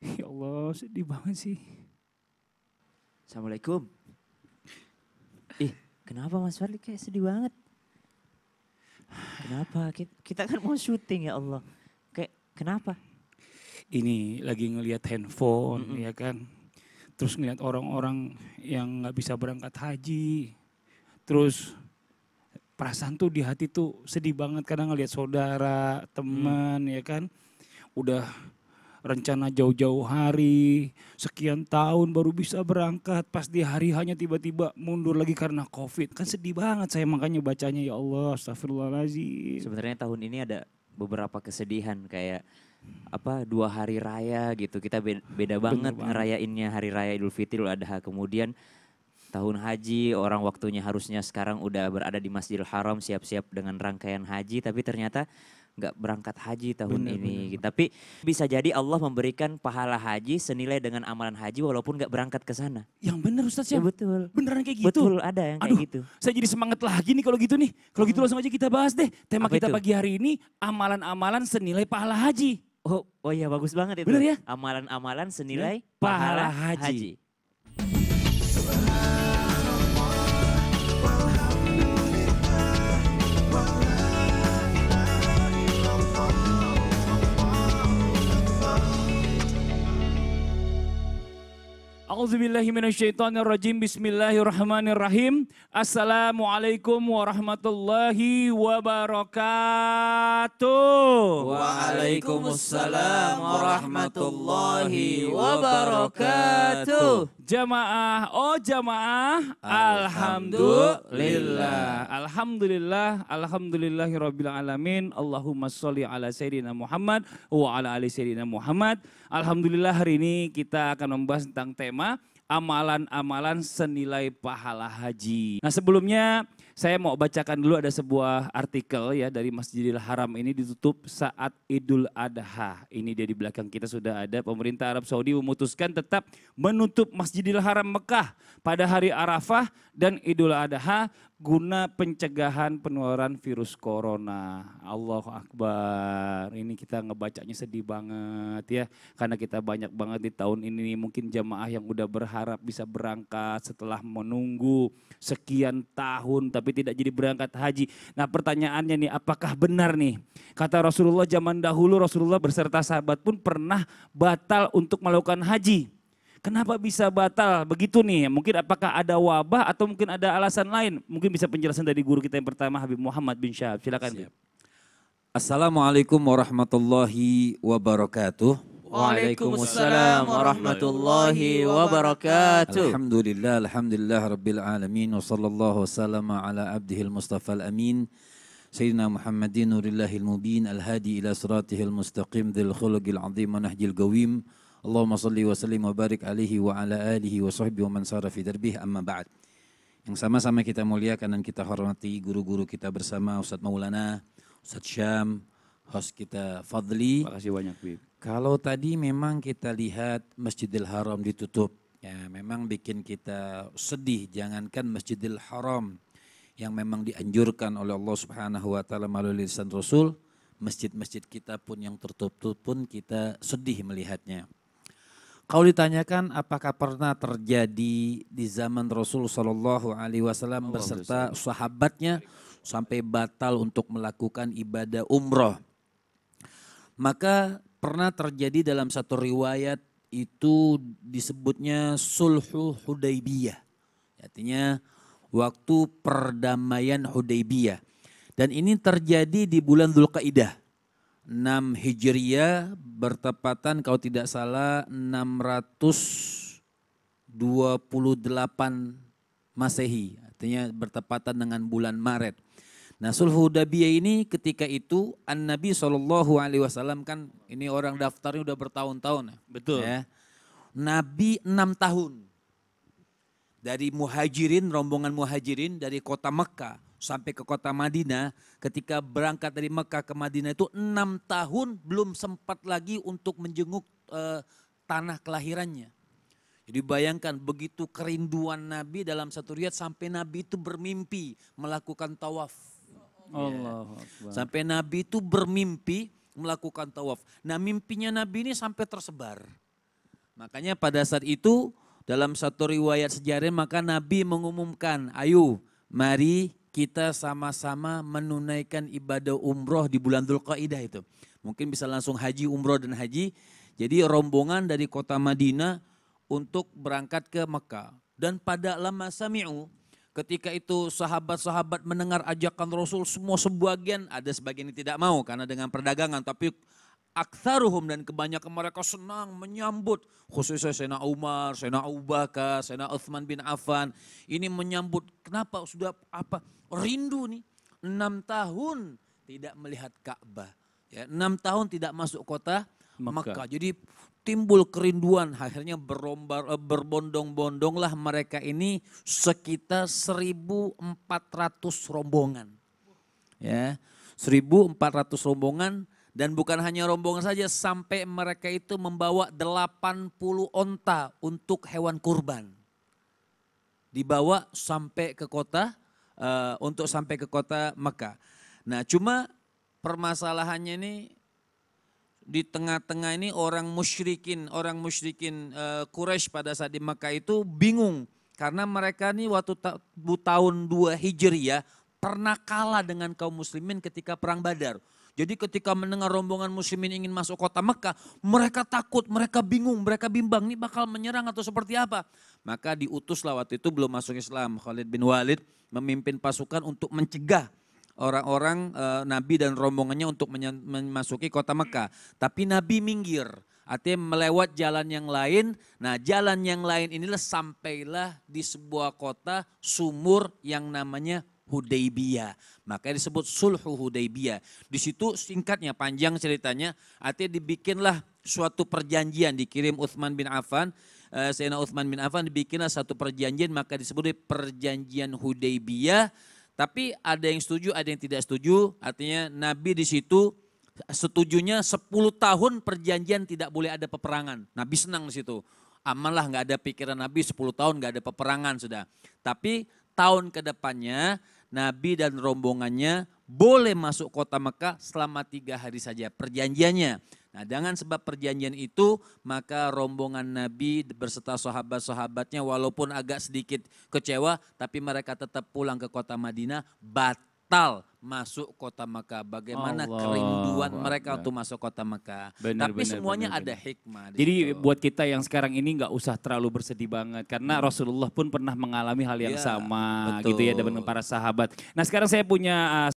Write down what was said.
Ya Allah, sedih banget sih. Assalamualaikum. Ih, kenapa Mas Farli kayak sedih banget? Kenapa? Kita kan mau syuting ya Allah. Kayak kenapa? Ini lagi ngelihat handphone mm -hmm. ya kan. Terus ngelihat orang-orang yang nggak bisa berangkat haji. Terus perasaan tuh di hati tuh sedih banget karena ngelihat saudara, hmm. teman mm. ya kan. Udah rencana jauh-jauh hari, sekian tahun baru bisa berangkat, pas di hari hanya tiba-tiba mundur lagi karena COVID. Kan sedih banget saya makanya bacanya ya Allah, astagfirullahaladzim. Sebenarnya tahun ini ada beberapa kesedihan kayak apa dua hari raya gitu kita beda, beda banget, banget ngerayainnya hari raya Idul Fitri Idul Adha kemudian tahun haji orang waktunya harusnya sekarang udah berada di Masjidil Haram siap-siap dengan rangkaian haji tapi ternyata nggak berangkat haji tahun bener, ini. Bener. Gitu. Tapi bisa jadi Allah memberikan pahala haji senilai dengan amalan haji walaupun nggak berangkat ke sana. Yang benar Ustaz ya? ya. Betul. Beneran kayak gitu. Betul ada yang kayak gitu. Saya jadi semangat lagi nih kalau gitu nih. Kalau gitu hmm. langsung aja kita bahas deh. Tema Apa kita itu? pagi hari ini amalan-amalan senilai pahala haji. Oh, oh iya bagus banget itu. Bener ya? Amalan-amalan senilai ya? pahala, pahala haji. haji. A'udzubillahiminasyaitonirrojim. Bismillahirrahmanirrahim. Assalamualaikum warahmatullahi wabarakatuh. Waalaikumsalam warahmatullahi wabarakatuh. Jamaah, oh jamaah, alhamdulillah. Alhamdulillah, alhamdulillahirabbil alamin. Allahumma sholli ala sayidina Muhammad wa ala ali sayidina Muhammad. Alhamdulillah hari ini kita akan membahas tentang tema amalan-amalan senilai pahala haji. Nah, sebelumnya saya mau bacakan dulu ada sebuah artikel ya dari Masjidil Haram ini ditutup saat Idul Adha. Ini dia di belakang kita sudah ada. Pemerintah Arab Saudi memutuskan tetap menutup Masjidil Haram Mekah pada hari Arafah dan Idul Adha guna pencegahan penularan virus corona. Allah Akbar. Ini kita ngebacanya sedih banget ya. Karena kita banyak banget di tahun ini mungkin jamaah yang udah berharap bisa berangkat setelah menunggu sekian tahun tapi tidak jadi berangkat haji. Nah pertanyaannya nih apakah benar nih? Kata Rasulullah zaman dahulu Rasulullah berserta sahabat pun pernah batal untuk melakukan haji. Kenapa bisa batal begitu nih? Mungkin apakah ada wabah atau mungkin ada alasan lain? Mungkin bisa penjelasan dari guru kita yang pertama Habib Muhammad bin Syahab. Silakan. Siap. Assalamualaikum warahmatullahi wabarakatuh. Waalaikumsalam warahmatullahi wabarakatuh. Alhamdulillah, alhamdulillah rabbil alamin wa sallallahu wasallam ala abdihi al-mustafa al-amin. سيدنا محمد mubin al-hadi الهادي إلى mustaqim المستقيم ذي 'azim wa nahjil القويم Allahumma salli wa sallim wa barik alaihi wa ala alihi wa sahbihi wa man sara fi darbih amma ba'd. Yang sama-sama kita muliakan dan kita hormati guru-guru kita bersama Ustaz Maulana, Ustaz Syam, host kita Fadli. Terima kasih banyak, Bib. Kalau tadi memang kita lihat Masjidil Haram ditutup, ya memang bikin kita sedih. Jangankan Masjidil Haram yang memang dianjurkan oleh Allah Subhanahu wa taala melalui lisan Rasul, masjid-masjid kita pun yang tertutup pun kita sedih melihatnya. Kalau ditanyakan apakah pernah terjadi di zaman Rasul Shallallahu Alaihi Wasallam beserta sahabatnya sampai batal untuk melakukan ibadah umroh, maka pernah terjadi dalam satu riwayat itu disebutnya sulhu Hudaybiyah, artinya waktu perdamaian Hudaybiyah, dan ini terjadi di bulan Dzulkaidah. 6 Hijriah bertepatan kalau tidak salah 628 Masehi. Artinya bertepatan dengan bulan Maret. Nah, sulh Hudabiyah ini ketika itu An Nabi Shallallahu Alaihi Wasallam kan ini orang daftarnya udah bertahun-tahun ya. Betul. Ya. Nabi enam tahun dari muhajirin rombongan muhajirin dari kota Mekah sampai ke kota Madinah, ketika berangkat dari Mekah ke Madinah itu enam tahun belum sempat lagi untuk menjenguk e, tanah kelahirannya. Jadi bayangkan begitu kerinduan Nabi dalam satu riat sampai Nabi itu bermimpi melakukan tawaf. Allah. Sampai Nabi itu bermimpi melakukan tawaf. Nah mimpinya Nabi ini sampai tersebar. Makanya pada saat itu dalam satu riwayat sejarah maka Nabi mengumumkan, ayo mari kita sama-sama menunaikan ibadah umroh di bulan Dhul Qaidah itu. Mungkin bisa langsung haji, umroh dan haji. Jadi rombongan dari kota Madinah untuk berangkat ke Mekah. Dan pada lama sami'u, ketika itu sahabat-sahabat mendengar ajakan Rasul semua sebagian, ada sebagian yang tidak mau karena dengan perdagangan, tapi Aksaruhum dan kebanyakan mereka senang menyambut khususnya Sena Umar, Sena Abu Bakar, Sena Uthman bin Affan. Ini menyambut kenapa sudah apa rindu nih enam tahun tidak melihat Ka'bah. Ya, enam tahun tidak masuk kota Mekah. Jadi timbul kerinduan akhirnya berombar eh, berbondong-bondonglah mereka ini sekitar 1400 rombongan. Ya. 1400 rombongan dan bukan hanya rombongan saja, sampai mereka itu membawa 80 onta untuk hewan kurban. Dibawa sampai ke kota, uh, untuk sampai ke kota Mekah. Nah cuma permasalahannya ini di tengah-tengah ini orang musyrikin, orang musyrikin uh, Quraisy pada saat di Mekah itu bingung. Karena mereka ini waktu ta tahun 2 Hijriyah pernah kalah dengan kaum muslimin ketika perang badar. Jadi ketika mendengar rombongan muslimin ingin masuk kota Mekah, mereka takut, mereka bingung, mereka bimbang, ini bakal menyerang atau seperti apa. Maka diutuslah waktu itu belum masuk Islam, Khalid bin Walid memimpin pasukan untuk mencegah orang-orang e, Nabi dan rombongannya untuk memasuki kota Mekah. Tapi Nabi minggir, artinya melewat jalan yang lain. Nah jalan yang lain inilah sampailah di sebuah kota sumur yang namanya Hudaybiyah. Makanya disebut sulhu Hudaybiyah. Di situ singkatnya panjang ceritanya artinya dibikinlah suatu perjanjian dikirim Uthman bin Affan eh, Sayyidina Uthman bin Affan dibikinlah satu perjanjian maka disebut perjanjian Hudaybiyah tapi ada yang setuju ada yang tidak setuju artinya Nabi di situ setujunya 10 tahun perjanjian tidak boleh ada peperangan Nabi senang di situ amanlah nggak ada pikiran Nabi 10 tahun nggak ada peperangan sudah tapi tahun kedepannya Nabi dan rombongannya boleh masuk kota Mekah selama tiga hari saja perjanjiannya. Nah dengan sebab perjanjian itu maka rombongan Nabi berserta sahabat-sahabatnya walaupun agak sedikit kecewa tapi mereka tetap pulang ke kota Madinah batal batal masuk kota Mekah. Bagaimana Allah. kerinduan Allah. mereka untuk masuk kota Mekah. Bener, Tapi bener, semuanya bener, ada hikmah. Jadi buat kita yang sekarang ini nggak usah terlalu bersedih banget karena hmm. Rasulullah pun pernah mengalami hal yang ya, sama betul. gitu ya dengan para sahabat. Nah sekarang saya punya uh,